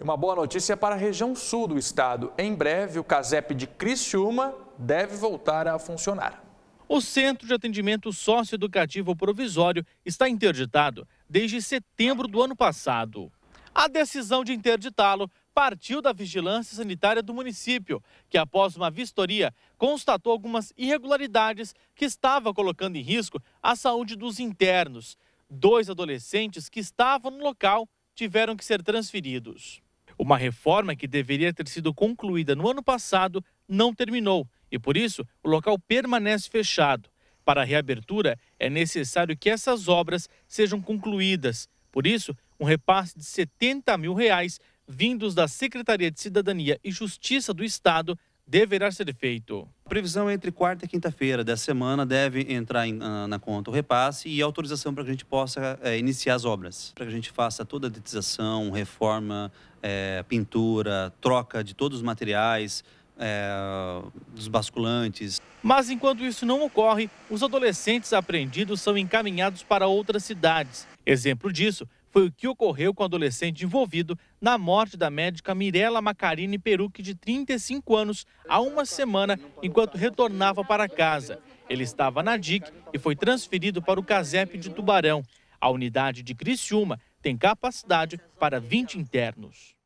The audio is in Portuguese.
Uma boa notícia para a região sul do estado. Em breve, o CASEP de Criciúma deve voltar a funcionar. O Centro de Atendimento Socioeducativo Provisório está interditado desde setembro do ano passado. A decisão de interditá-lo partiu da Vigilância Sanitária do município, que, após uma vistoria, constatou algumas irregularidades que estava colocando em risco a saúde dos internos. Dois adolescentes que estavam no local tiveram que ser transferidos. Uma reforma que deveria ter sido concluída no ano passado não terminou e, por isso, o local permanece fechado. Para a reabertura, é necessário que essas obras sejam concluídas. Por isso, um repasse de 70 mil reais vindos da Secretaria de Cidadania e Justiça do Estado deverá ser feito. A previsão entre quarta e quinta-feira dessa semana deve entrar em, na, ah, na, conta o repasse e autorização para que a gente possa é, iniciar as obras, para que a gente faça toda a detização, reforma, é, pintura, troca de todos os materiais, é, dos basculantes. Mas enquanto isso não ocorre, os adolescentes apreendidos são encaminhados para outras cidades. Exemplo disso foi o que ocorreu com o adolescente envolvido na morte da médica Mirela Macarini Peruque, de 35 anos, há uma semana, enquanto retornava para casa. Ele estava na DIC e foi transferido para o CASEP de Tubarão. A unidade de Criciúma tem capacidade para 20 internos.